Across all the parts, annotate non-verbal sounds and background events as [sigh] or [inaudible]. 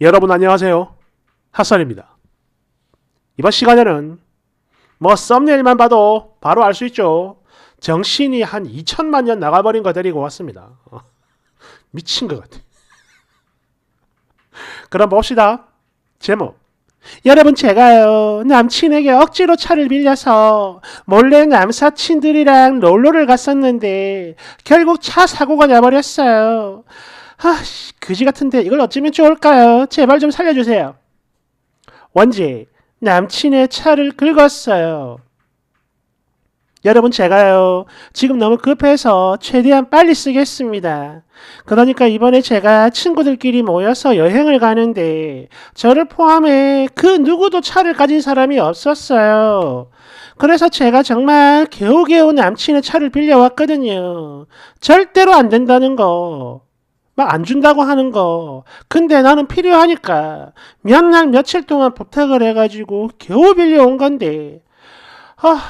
여러분 안녕하세요. 핫설입니다. 이번 시간에는 뭐 썸네일만 봐도 바로 알 수 있죠. 정신이 한 2천만 년 나가버린 거 데리고 왔습니다. 어, 미친 것 같아. 그럼 봅시다. 제목 여러분 제가요 남친에게 억지로 차를 빌려서 몰래 남사친들이랑 놀러를 갔었는데 결국 차 사고가 나버렸어요. 아씨 그지 같은데 이걸 어쩌면 좋을까요? 제발 좀 살려주세요. 원지 남친의 차를 긁었어요. 여러분 제가요 지금 너무 급해서 최대한 빨리 쓰겠습니다. 그러니까 이번에 제가 친구들끼리 모여서 여행을 가는데 저를 포함해 그 누구도 차를 가진 사람이 없었어요. 그래서 제가 정말 개우개우 남친의 차를 빌려왔거든요. 절대로 안 된다는 거. 막안 준다고 하는 거. 근데 나는 필요하니까 몇 날 며칠 동안 부탁을 해가지고 겨우 빌려온 건데. 아,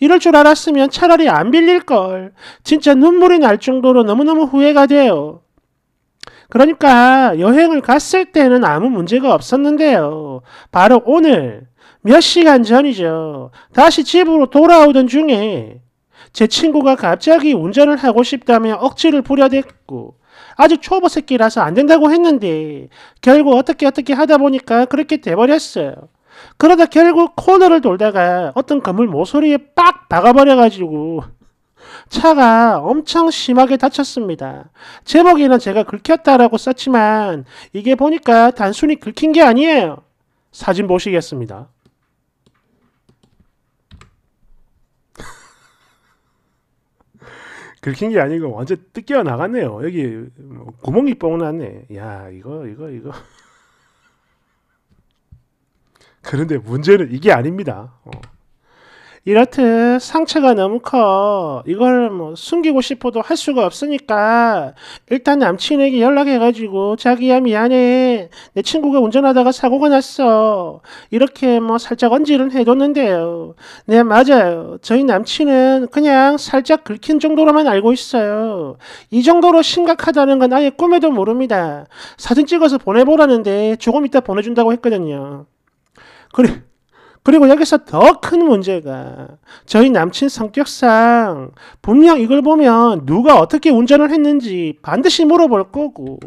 이럴 줄 알았으면 차라리 안 빌릴 걸. 진짜 눈물이 날 정도로 너무너무 후회가 돼요. 그러니까 여행을 갔을 때는 아무 문제가 없었는데요. 바로 오늘 몇 시간 전이죠. 다시 집으로 돌아오던 중에 제 친구가 갑자기 운전을 하고 싶다며 억지를 부려댔고 아주 초보 새끼라서 안 된다고 했는데 결국 어떻게 어떻게 하다 보니까 그렇게 돼버렸어요. 그러다 결국 코너를 돌다가 어떤 건물 모서리에 빡 박아버려가지고 차가 엄청 심하게 다쳤습니다. 제목에는 제가 긁혔다라고 썼지만 이게 보니까 단순히 긁힌 게 아니에요. 사진 보시겠습니다. 긁힌 게 아니고 완전 뜯겨 나갔네요. 여기 뭐 구멍이 뻥 났네. 야, 이거, 이거, 이거. [laughs] 그런데 문제는 이게 아닙니다. 어. 이렇듯 상처가 너무 커. 이걸 뭐 숨기고 싶어도 할 수가 없으니까 일단 남친에게 연락해가지고 자기야 미안해. 내 친구가 운전하다가 사고가 났어. 이렇게 뭐 살짝 언질은 해뒀는데요네 맞아요. 저희 남친은 그냥 살짝 긁힌 정도로만 알고 있어요. 이 정도로 심각하다는 건 아예 꿈에도 모릅니다. 사진 찍어서 보내보라는데 조금 이따 보내준다고 했거든요. 그래. 그리고 여기서 더 큰 문제가 저희 남친 성격상 분명 이걸 보면 누가 어떻게 운전을 했는지 반드시 물어볼 거고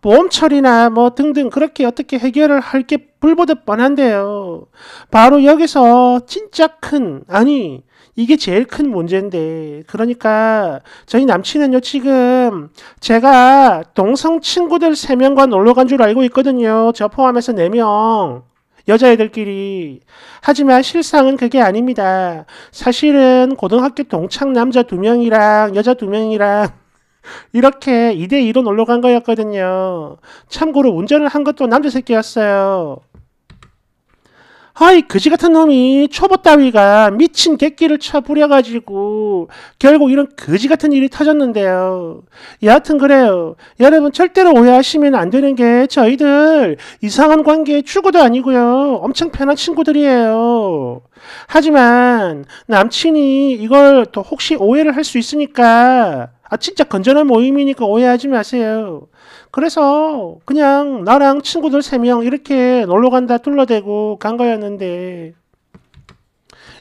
보험 처리나 뭐 등등 그렇게 어떻게 해결을 할 게 불보듯 뻔한데요. 바로 여기서 진짜 큰 아니 이게 제일 큰 문제인데 그러니까 저희 남친은요 지금 제가 동성 친구들 3명과 놀러 간 줄 알고 있거든요. 저 포함해서 4명. 여자애들끼리. 하지만 실상은 그게 아닙니다. 사실은 고등학교 동창 남자 두 명이랑 여자 두 명이랑 [laughs] 이렇게 2대2로 놀러 간 거였거든요. 참고로 운전을 한 것도 남자 새끼였어요. 아이 그지 같은 놈이 초보 따위가 미친 객기를 쳐 부려가지고 결국 이런 그지 같은 일이 터졌는데요. 여하튼 그래요. 여러분 절대로 오해하시면 안 되는 게 저희들 이상한 관계의 출구도 아니고요. 엄청 편한 친구들이에요. 하지만 남친이 이걸 또 혹시 오해를 할 수 있으니까 아, 진짜 건전한 모임이니까 오해하지 마세요. 그래서 그냥 나랑 친구들 세 명 이렇게 놀러 간다 둘러대고 간 거였는데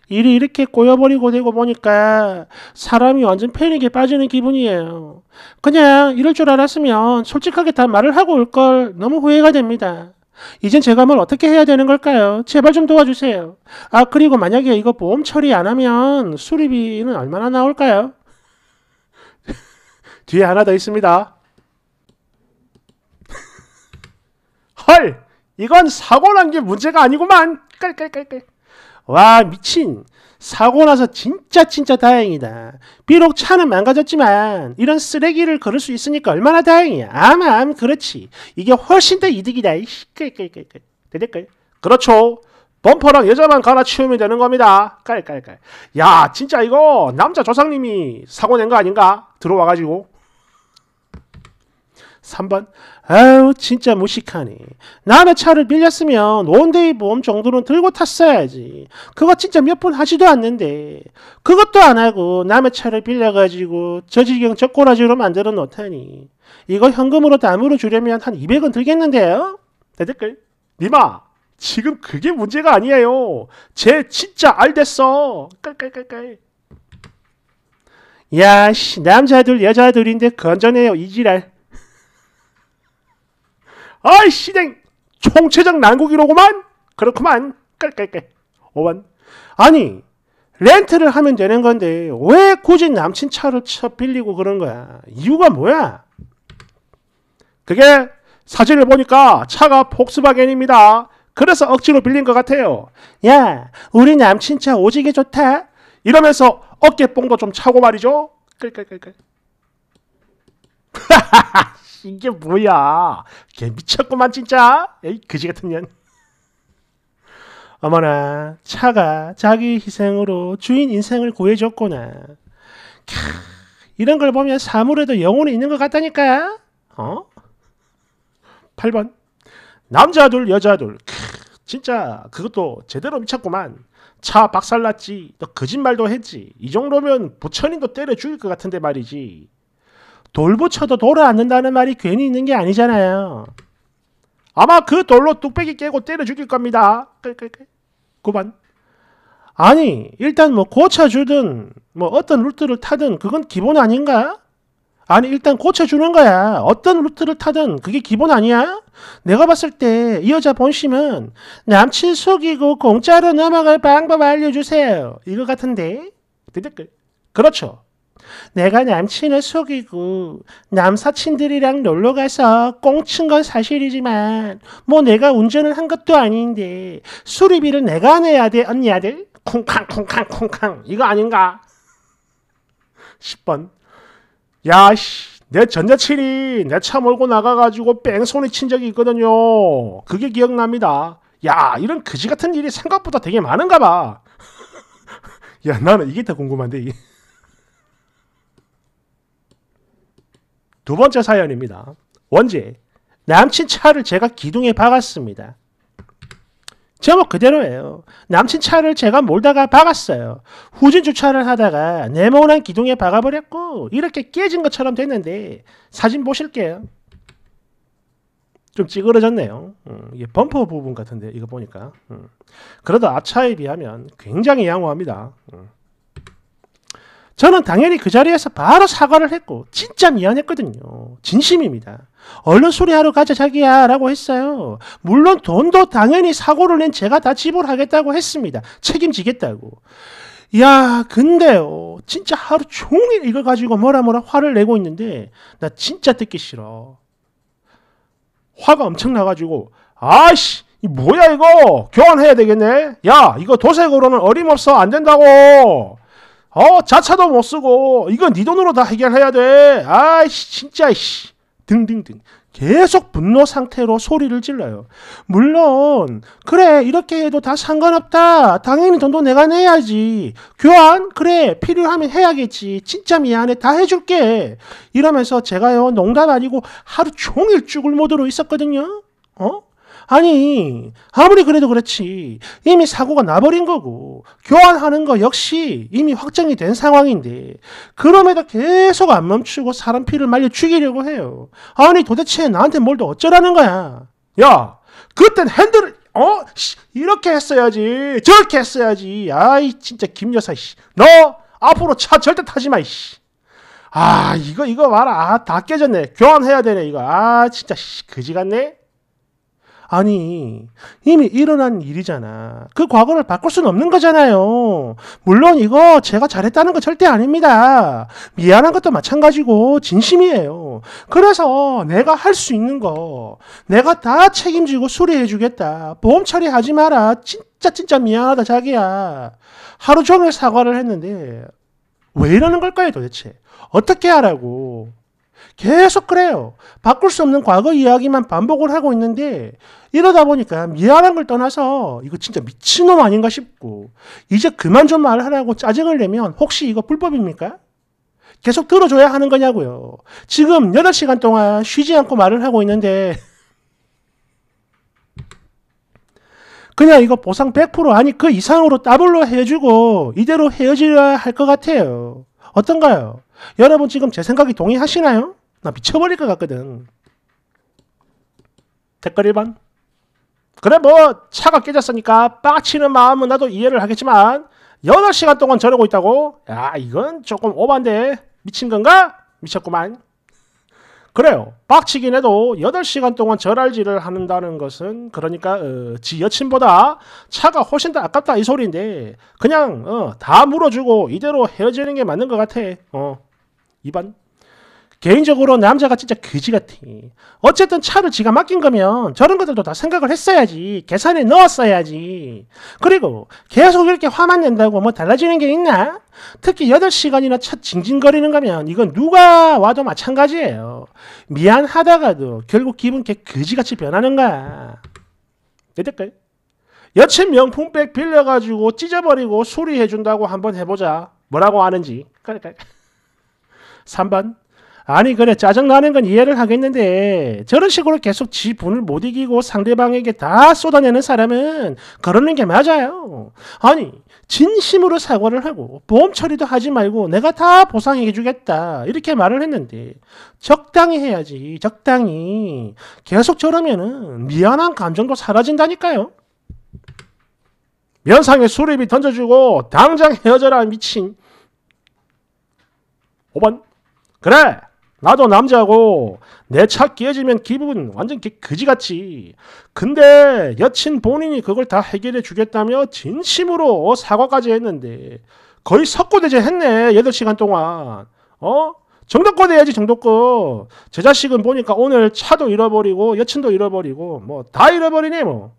일이 이렇게 꼬여버리고 되고 보니까 사람이 완전 패닉에 빠지는 기분이에요. 그냥 이럴 줄 알았으면 솔직하게 다 말을 하고 올 걸 너무 후회가 됩니다. 이젠 제가 뭘 어떻게 해야 되는 걸까요? 제발 좀 도와주세요. 아, 그리고 만약에 이거 보험 처리 안 하면 수리비는 얼마나 나올까요? 뒤에 하나 더 있습니다. [laughs] 헐! 이건 사고 난 게 문제가 아니구만! 깔깔깔깔. 와, 미친. 사고 나서 진짜 진짜 다행이다. 비록 차는 망가졌지만 이런 쓰레기를 걸을 수 있으니까 얼마나 다행이야. 암암 그렇지. 이게 훨씬 더 이득이다. 이깔깔깔끌 되될걸? 그렇죠. 범퍼랑 여자만 갈아치우면 되는 겁니다. 깔깔깔. 야 진짜 이거 남자 조상님이 사고 낸 거 아닌가? 들어와가지고. 3번 아우 진짜 무식하니 남의 차를 빌렸으면 원데이 보험 정도는 들고 탔어야지 그거 진짜 몇 번 하지도 않는데 그것도 안 하고 남의 차를 빌려가지고 저지경 적꼬라지로 만들어 놓다니 이거 현금으로 담으로 주려면 한 200원 들겠는데요? 댓글 니마 지금 그게 문제가 아니에요 쟤 진짜 알댔어 깔깔깔깔 야씨 남자들 여자들인데 건전해요 이지랄 아이 씨댕 총체적 난국이로구만 그렇구만 깔깔깔 5번 아니 렌트를 하면 되는 건데 왜 굳이 남친 차를 쳐 빌리고 그런 거야 이유가 뭐야 그게 사진을 보니까 차가 폭스바겐입니다 그래서 억지로 빌린 것 같아요 야 우리 남친 차 오지게 좋다 이러면서 어깨뽕도 좀 차고 말이죠 깔깔깔깔 끌끌끌 [laughs] 이게 뭐야? 걔 미쳤구만 진짜. 에이 그지 같은 년. 어머나 차가 자기 희생으로 주인 인생을 구해줬구나. 캬, 이런 걸 보면 사물에도 영혼이 있는 것 같다니까. 어? 8번 남자 둘 여자 둘. 캬, 진짜 그것도 제대로 미쳤구만. 차 박살났지. 너 거짓말도 했지. 이 정도면 부처님도 때려 죽일 것 같은데 말이지. 돌부쳐도 돌아앉는다는 말이 괜히 있는 게 아니잖아요. 아마 그 돌로 뚝배기 깨고 때려 죽일 겁니다. 9번. 아니, 일단 뭐 고쳐주든 뭐 어떤 루트를 타든 그건 기본 아닌가? 아니, 일단 고쳐주는 거야. 어떤 루트를 타든 그게 기본 아니야? 내가 봤을 때 이 여자 본심은 남친 속이고 공짜로 넘어갈 방법 알려주세요. 이거 같은데? 댓글. 그렇죠. 내가 남친을 속이고 남사친들이랑 놀러 가서 꽁친 건 사실이지만 뭐 내가 운전을 한 것도 아닌데 수리비를 내가 내야 돼 언니 아들 쿵쾅 쿵쾅 쿵쾅 이거 아닌가? 10번 야씨 내 전자칠이 내 차 몰고 나가가지고 뺑소니 친 적이 있거든요 그게 기억납니다 야 이런 그지 같은 일이 생각보다 되게 많은가 봐 야 [laughs] 나는 이게 더 궁금한데 이게 두 번째 사연입니다. 원지, 남친 차를 제가 기둥에 박았습니다. 제목 그대로예요. 남친 차를 제가 몰다가 박았어요. 후진 주차를 하다가 네모난 기둥에 박아버렸고 이렇게 깨진 것처럼 됐는데 사진 보실게요. 좀 찌그러졌네요. 음, 이게 범퍼 부분 같은데 이거 보니까. 음. 그래도 앞차에 비하면 굉장히 양호합니다. 음. 저는 당연히 그 자리에서 바로 사과를 했고 진짜 미안했거든요. 진심입니다. 얼른 수리하러 가자 자기야 라고 했어요. 물론 돈도 당연히 사고를 낸 제가 다 지불하겠다고 했습니다. 책임지겠다고. 야 근데요 진짜 하루 종일 이걸 가지고 뭐라 뭐라 화를 내고 있는데 나 진짜 듣기 싫어. 화가 엄청 나가지고 아씨 뭐야 이거 교환해야 되겠네. 야 이거 도색으로는 어림없어 안 된다고. 어 자차도 못 쓰고 이건 네 돈으로 다 해결해야 돼. 아이씨 진짜 씨 등등등 계속 분노 상태로 소리를 질러요. 물론 그래 이렇게 해도 다 상관없다. 당연히 돈도 내가 내야지. 교환 그래 필요하면 해야겠지. 진짜 미안해 다 해줄게. 이러면서 제가요 농담 아니고 하루 종일 죽을 모드로 있었거든요. 어? 아니, 아무리 그래도 그렇지. 이미 사고가 나버린 거고, 교환하는 거 역시 이미 확정이 된 상황인데, 그럼에도 계속 안 멈추고 사람 피를 말려 죽이려고 해요. 아니, 도대체 나한테 뭘 더 어쩌라는 거야? 야, 그땐 핸들을, 어? 이렇게 했어야지. 저렇게 했어야지. 아이, 진짜 김여사, 씨. 너 앞으로 차 절대 타지 마, 씨. 아, 이거, 이거 봐라. 아, 다 깨졌네. 교환해야 되네, 이거. 아, 진짜, 씨, 그지 같네? 아니, 이미 일어난 일이잖아. 그 과거를 바꿀 수는 없는 거잖아요. 물론 이거 제가 잘했다는 거 절대 아닙니다. 미안한 것도 마찬가지고 진심이에요. 그래서 내가 할 수 있는 거, 내가 다 책임지고 수리해 주겠다. 보험 처리하지 마라. 진짜 진짜 미안하다 자기야. 하루 종일 사과를 했는데 왜 이러는 걸까요 도대체? 어떻게 하라고? 계속 그래요. 바꿀 수 없는 과거 이야기만 반복을 하고 있는데 이러다 보니까 미안한 걸 떠나서 이거 진짜 미친놈 아닌가 싶고 이제 그만 좀 말하라고 짜증을 내면 혹시 이거 불법입니까? 계속 들어줘야 하는 거냐고요. 지금 8시간 동안 쉬지 않고 말을 하고 있는데 그냥 이거 보상 100% 아니 그 이상으로 더블로 해주고 이대로 헤어져야 할 것 같아요. 어떤가요? 여러분 지금 제 생각이 동의하시나요? 나 미쳐버릴 것 같거든. 댓글 1번. 그래 뭐 차가 깨졌으니까 빡치는 마음은 나도 이해를 하겠지만 8시간 동안 저러고 있다고? 야 이건 조금 오반데 미친 건가? 미쳤구만. 그래요. 빡치긴 해도 8시간 동안 절할지를 한다는 것은 그러니까 어, 지 여친보다 차가 훨씬 더 아깝다 이 소리인데 그냥 어, 다 물어주고 이대로 헤어지는 게 맞는 것 같아. 어. 2번. 개인적으로 남자가 진짜 그지 같아. 어쨌든 차를 지가 맡긴 거면 저런 것들도 다 생각을 했어야지. 계산에 넣었어야지. 그리고 계속 이렇게 화만 낸다고 뭐 달라지는 게 있나? 특히 8시간이나 차 징징거리는 거면 이건 누가 와도 마찬가지예요. 미안하다가도 결국 기분 개 그지같이 변하는 거야. 됐을까요? 여친 명품백 빌려가지고 찢어버리고 수리해준다고 한번 해보자. 뭐라고 하는지. 3번 그러니까. 아니 그래 짜증나는 건 이해를 하겠는데 저런 식으로 계속 지 분을 못 이기고 상대방에게 다 쏟아내는 사람은 그러는 게 맞아요. 아니 진심으로 사과를 하고 보험 처리도 하지 말고 내가 다 보상해 주겠다 이렇게 말을 했는데 적당히 해야지 적당히 계속 저러면은 미안한 감정도 사라진다니까요. 면상에 수리비 던져주고 당장 헤어져라 미친. 5번 그래 나도 남자고 내 차 깨지면 기분 완전 그지같이 근데 여친 본인이 그걸 다 해결해 주겠다며 진심으로 사과까지 했는데 거의 석고대제 했네 8시간 동안 어? 정도권 해야지 정도권 제 자식은 보니까 오늘 차도 잃어버리고 여친도 잃어버리고 뭐 다 잃어버리네 뭐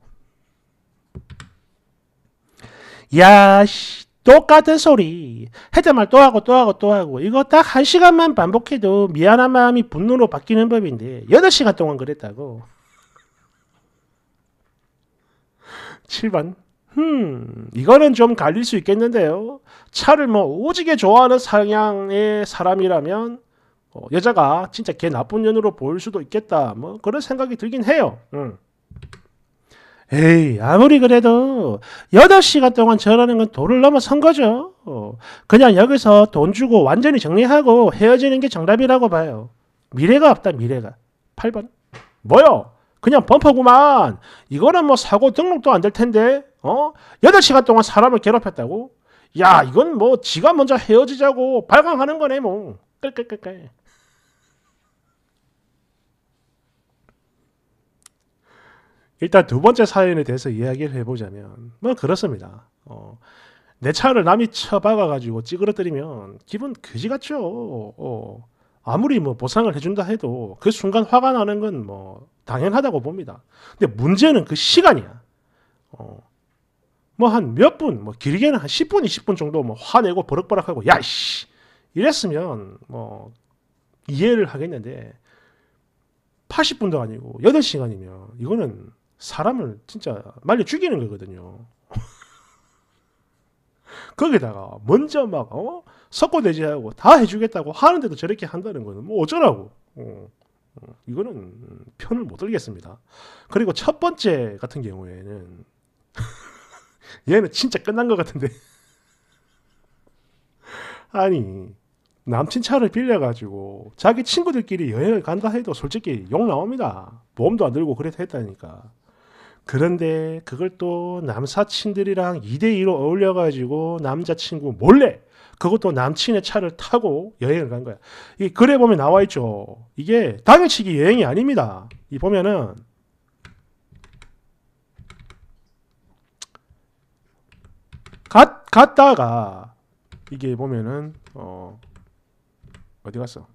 야씨 똑같은 소리. 했던 말 또 하고 또 하고 또 하고. 이거 딱 한 시간만 반복해도 미안한 마음이 분노로 바뀌는 법인데, 8시간 동안 그랬다고. 7번. [laughs] 흠 이거는 좀 갈릴 수 있겠는데요. 차를 뭐 오지게 좋아하는 성향의 사람이라면 어, 여자가 진짜 개 나쁜 년으로 보일 수도 있겠다. 뭐 그런 생각이 들긴 해요. 음. 에이, 아무리 그래도 8시간 동안 전하는 건 도를 넘어선 거죠. 그냥 여기서 돈 주고 완전히 정리하고 헤어지는 게 정답이라고 봐요. 미래가 없다, 미래가. 8번. 뭐요? 그냥 범퍼구만. 이거는 뭐 사고 등록도 안 될 텐데, 어? 8시간 동안 사람을 괴롭혔다고? 야, 이건 뭐 지가 먼저 헤어지자고 발광하는 거네, 뭐. 끌끌끌끌. 일단 두 번째 사연에 대해서 이야기를 해보자면 뭐 그렇습니다. 어, 내 차를 남이 쳐박아가지고 찌그러뜨리면 기분 그지같죠. 어, 아무리 뭐 보상을 해준다 해도 그 순간 화가 나는 건 뭐 당연하다고 봅니다. 근데 문제는 그 시간이야. 어, 뭐한 몇 분, 뭐 길게는 한 10분, 20분 정도 뭐 화내고 버럭버럭하고 야씨 이랬으면 뭐 이해를 하겠는데 80분도 아니고 8시간이면 이거는 사람을 진짜 말려 죽이는 거거든요. [laughs] 거기다가 먼저 막 어? 석고대지하고 다 해주겠다고 하는데도 저렇게 한다는 거는 뭐 어쩌라고. 어. 어. 이거는 편을 못 들겠습니다. 그리고 첫 번째 같은 경우에는 [laughs] 얘는 진짜 끝난 것 같은데. [laughs] 아니 남친 차를 빌려가지고 자기 친구들끼리 여행을 간다 해도 솔직히 욕 나옵니다. 보도안 들고 그래서 했다니까. 그런데 그걸 또 남사친들이랑 2대2로 어울려가지고 남자친구 몰래 그것도 남친의 차를 타고 여행을 간 거야. 이 글에 보면 나와 있죠. 이게 당일치기 여행이 아닙니다. 이 보면은 갔, 갔다가 이게 보면은 어 어디 갔어?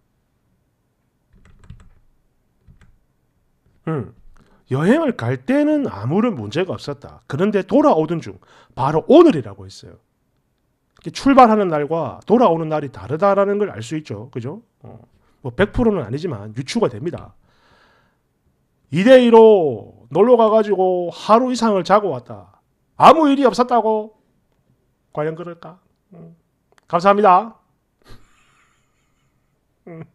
응. 여행을 갈 때는 아무런 문제가 없었다. 그런데 돌아오던 중 바로 오늘이라고 했어요. 출발하는 날과 돌아오는 날이 다르다라는 걸 알 수 있죠. 그죠? 어, 뭐 100%는 아니지만 유추가 됩니다. 2대2로 놀러 가가지고 하루 이상을 자고 왔다. 아무 일이 없었다고? 과연 그럴까? 음. 감사합니다. [laughs] 음.